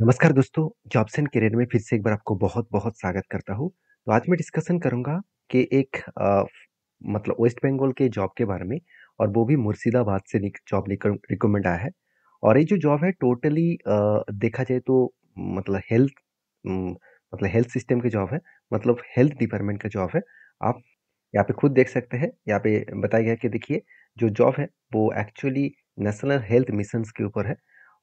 नमस्कार दोस्तों jobs and career में फिर से एक बार आपको बहुत बहुत स्वागत करता हूँ तो आज मैं डिस्कशन करूँगा कि एक आ, मतलब वेस्ट बंगाल के जॉब के बारे में और वो भी मुर्शिदाबाद से जॉब रिकमेंड आया है और ये जो जॉब है टोटली आ, देखा जाए तो मतलब हेल्थ मतलब हेल्थ सिस्टम की जॉब है मतलब हेल्थ डिपार्टमेंट का जॉब है आप यहाँ पे खुद देख सकते हैं यहाँ पे बताया गया कि देखिए जो जॉब है वो एक्चुअली नेशनल हेल्थ मिशन के ऊपर है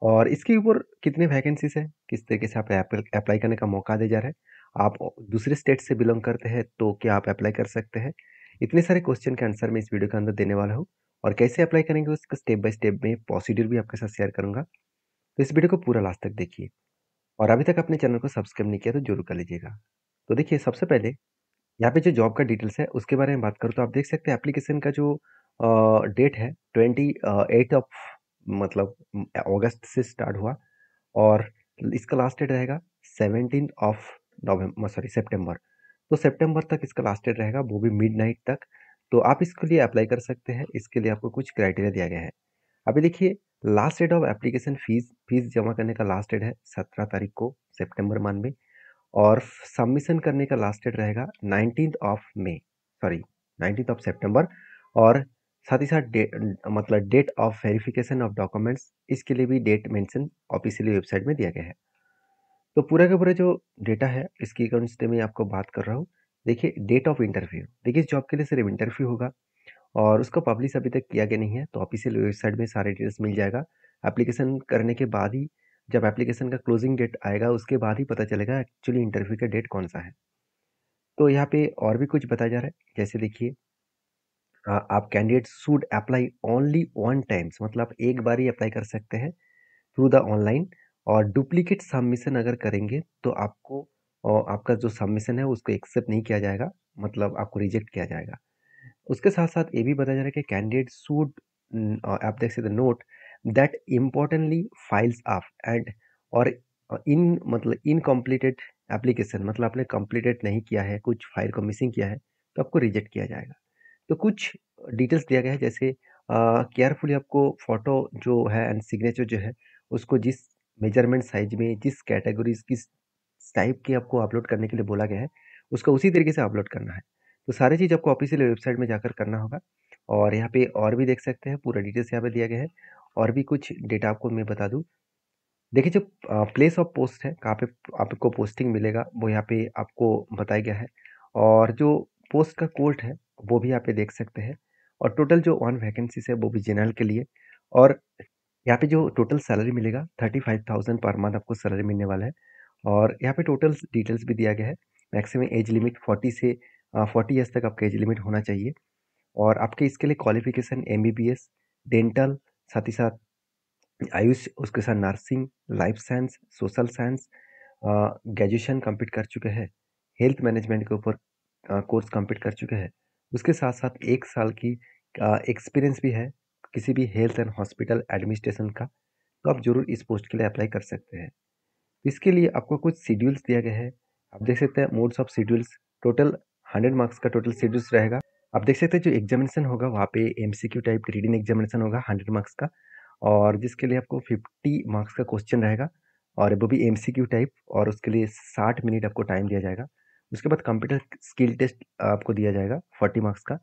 और इसके ऊपर कितने वैकेंसीज है किस तरीके से आप अप्लाई करने का मौका दे जा रहा है आप दूसरे स्टेट से बिलोंग करते हैं तो क्या आप अप्लाई कर सकते हैं इतने सारे क्वेश्चन के आंसर मैं इस वीडियो के अंदर देने वाला हूँ और कैसे अप्लाई करेंगे उसका स्टेप बाय स्टेप में प्रोसीड्यूर भी आपके साथ शेयर करूँगा तो इस वीडियो को पूरा लास्ट तक देखिए और अभी तक अपने चैनल को सब्सक्राइब नहीं किया तो जरूर कर लीजिएगा तो देखिए सबसे पहले यहाँ पे जो जॉब का डिटेल्स है उसके बारे में बात करूँ तो आप देख सकते हैं एप्लीकेशन का जो डेट है ट्वेंटी एट ऑफ मतलब अगस्त से स्टार्ट हुआ और इसका लास्ट डेट रहेगा seventeen of November sorry September तो सेप्टेम्बर तक इसका लास्ट डेट रहेगा वो भी मिड तक तो आप इसके लिए अप्लाई कर सकते हैं इसके लिए आपको कुछ क्राइटेरिया दिया गया है अभी देखिए last date of application fees fees जमा करने का लास्ट डेट है सत्रह तारीख को सेप्टेम्बर मान में और सबमिशन करने का लास्ट डेट रहेगा nineteen of May sorry nineteen of September और साथ ही साथ डे मतलब date of verification of documents इसके लिए भी डेट मेंशन ऑफिशियली वेबसाइट में दिया गया है तो पूरा का पूरा जो डेटा है इसकी अकाउंट में आपको बात कर रहा हूँ देखिए डेट ऑफ इंटरव्यू देखिए इस जॉब के लिए सिर्फ इंटरव्यू होगा और उसको पब्लिश अभी तक किया गया नहीं है तो ऑफिशियल वेबसाइट में सारे डिटेल्स मिल जाएगा एप्लीकेशन करने के बाद ही जब एप्लीकेशन का क्लोजिंग डेट आएगा उसके बाद ही पता चलेगा एक्चुअली इंटरव्यू का डेट कौन सा है तो यहाँ पे और भी कुछ बताया जा रहा है जैसे देखिए आप candidate should apply only one times मतलब एक बार ही अप्लाई कर सकते हैं थ्रू द ऑनलाइन और डुप्लीकेट सबमिशन अगर करेंगे तो आपको और आपका जो सबमिशन है उसको एक्सेप्ट नहीं किया जाएगा मतलब आपको रिजेक्ट किया जाएगा उसके साथ साथ ये भी बताया जा रहा है कि कैंडिडेट शूड आप देख सकते note that importantly files of and और इन मतलब इनकम्प्लीटेड एप्लीकेशन मतलब आपने कम्प्लीटेड नहीं किया है कुछ फाइल को मिसिंग किया है तो आपको रिजेक्ट किया जाएगा तो कुछ डिटेल्स दिया गया है जैसे केयरफुली आपको फ़ोटो जो है एंड सिग्नेचर जो है उसको जिस मेजरमेंट साइज में जिस कैटेगरीज किस टाइप की आपको अपलोड करने के लिए बोला गया है उसका उसी तरीके से अपलोड करना है तो सारी चीज़ आपको ऑफिशियल वेबसाइट में जाकर करना होगा और यहाँ पे और भी देख सकते हैं पूरा डिटेल्स यहाँ पे दिया गया है और भी कुछ डेटा आपको मैं बता दूँ देखिए जो प्लेस ऑफ पोस्ट है कहाँ पे आपको पोस्टिंग मिलेगा वो यहाँ पे आपको बताया गया है और जो पोस्ट का कोर्ट है वो भी यहाँ पे देख सकते हैं और टोटल जो वन वैकेंसीज है वो भी जनरल के लिए और यहाँ पे जो टोटल सैलरी मिलेगा thirty five thousand per month आपको सैलरी मिलने वाला है और यहाँ पे टोटल डिटेल्स भी दिया गया है मैक्सिमम एज लिमिट फोर्टी से फोर्टी ईयर्स तक आपका एज लिमिट होना चाहिए और आपके इसके लिए क्वालिफिकेशन एम डेंटल साथ ही साथ आयुष उसके साथ nursing life science social science graduation complete कर चुके हैं हेल्थ मैनेजमेंट के ऊपर कोर्स कंप्लीट कर चुके हैं उसके साथ साथ एक साल की एक्सपीरियंस भी है किसी भी हेल्थ एंड हॉस्पिटल एडमिनिस्ट्रेशन का तो आप ज़रूर इस पोस्ट के लिए अप्लाई कर सकते हैं इसके लिए आपको कुछ शेड्यूल्स दिया गया है आप देख सकते हैं modes of schedules total hundred marks का टोटल शेड्यूल्स रहेगा आप देख सकते हैं जो एग्जामिनेशन होगा वहाँ पे एम टाइप रीडिंग एग्जामिनेशन होगा हंड्रेड मार्क्स का और जिसके लिए आपको फिफ्टी मार्क्स का क्वेश्चन रहेगा और वो भी एम टाइप और उसके लिए साठ मिनट आपको टाइम दिया जाएगा उसके बाद कंप्यूटर स्किल टेस्ट आपको दिया जाएगा फोर्टी मार्क्स का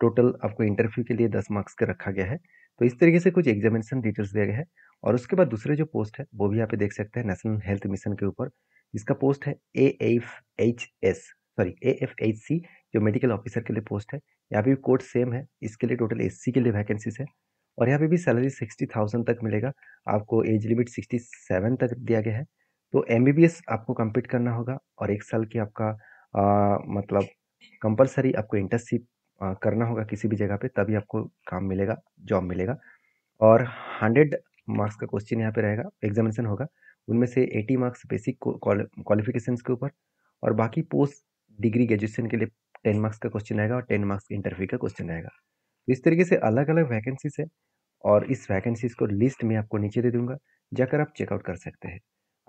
टोटल आपको इंटरव्यू के लिए दस मार्क्स का रखा गया है तो इस तरीके से कुछ एग्जामिनेशन डिटेल्स दिया गया है और उसके बाद दूसरे जो पोस्ट है वो भी यहाँ पे देख सकते हैं नेशनल हेल्थ मिशन के ऊपर इसका पोस्ट है A F H S sorry A F H C जो मेडिकल ऑफिसर के लिए पोस्ट है यहाँ पे भी कोर्ट सेम है इसके लिए टोटल एस के लिए वैकेंसीज है और यहाँ पे भी सैलरी सिक्सटी थाउजेंड तक मिलेगा आपको एज लिमिट सिक्सटी सेवन तक दिया गया है तो एम आपको कंप्लीट करना होगा और एक साल की आपका आ, मतलब कंपलसरी आपको इंटर्नशिप करना होगा किसी भी जगह पे तभी आपको काम मिलेगा जॉब मिलेगा और हंड्रेड मार्क्स का क्वेश्चन यहाँ पे रहेगा एग्जामिनेशन होगा उनमें से एटी मार्क्स बेसिक क्वालिफिकेशन के ऊपर और बाकी पोस्ट डिग्री ग्रेजुएशन के लिए टेन मार्क्स का क्वेश्चन रहेगा और टेन मार्क्स इंटरव्यू का क्वेश्चन रहेगा तो इस तरीके से अलग अलग वैकेंसीज है और इस वैकेंसीज को लिस्ट में आपको नीचे दे दूंगा जाकर आप चेकआउट कर सकते हैं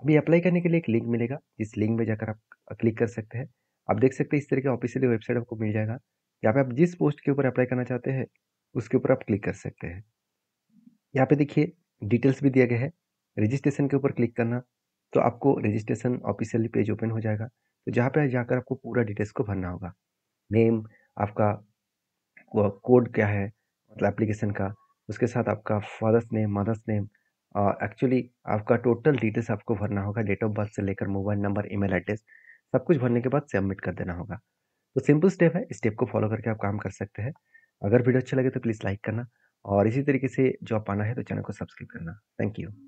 अभी अप्लाई करने के लिए एक लिंक मिलेगा इस लिंक में जाकर आप क्लिक कर सकते हैं आप देख सकते हैं इस तरह के ऑफिशियली वेबसाइट आपको मिल जाएगा यहाँ पे आप जिस पोस्ट के ऊपर अप्लाई करना चाहते हैं उसके ऊपर आप क्लिक कर सकते हैं यहाँ पे देखिए डिटेल्स भी दिया गया है रजिस्ट्रेशन के ऊपर क्लिक करना तो आपको रजिस्ट्रेशन ऑफिशियली पेज ओपन हो जाएगा तो जहाँ पे जाकर आपको पूरा डिटेल्स को भरना होगा नेम आपका कोड क्या है मतलब एप्लीकेशन का उसके साथ आपका father's name mother's name actually आपका टोटल डिटेल्स आपको भरना होगा डेट ऑफ बर्थ से लेकर मोबाइल नंबर ईमेल एड्रेस सब कुछ भरने के बाद सबमिट कर देना होगा तो सिंपल स्टेप है स्टेप को फॉलो करके आप काम कर सकते हैं अगर वीडियो अच्छा लगे तो प्लीज़ लाइक करना और इसी तरीके से जॉब पाना है तो चैनल को सब्सक्राइब करना थैंक यू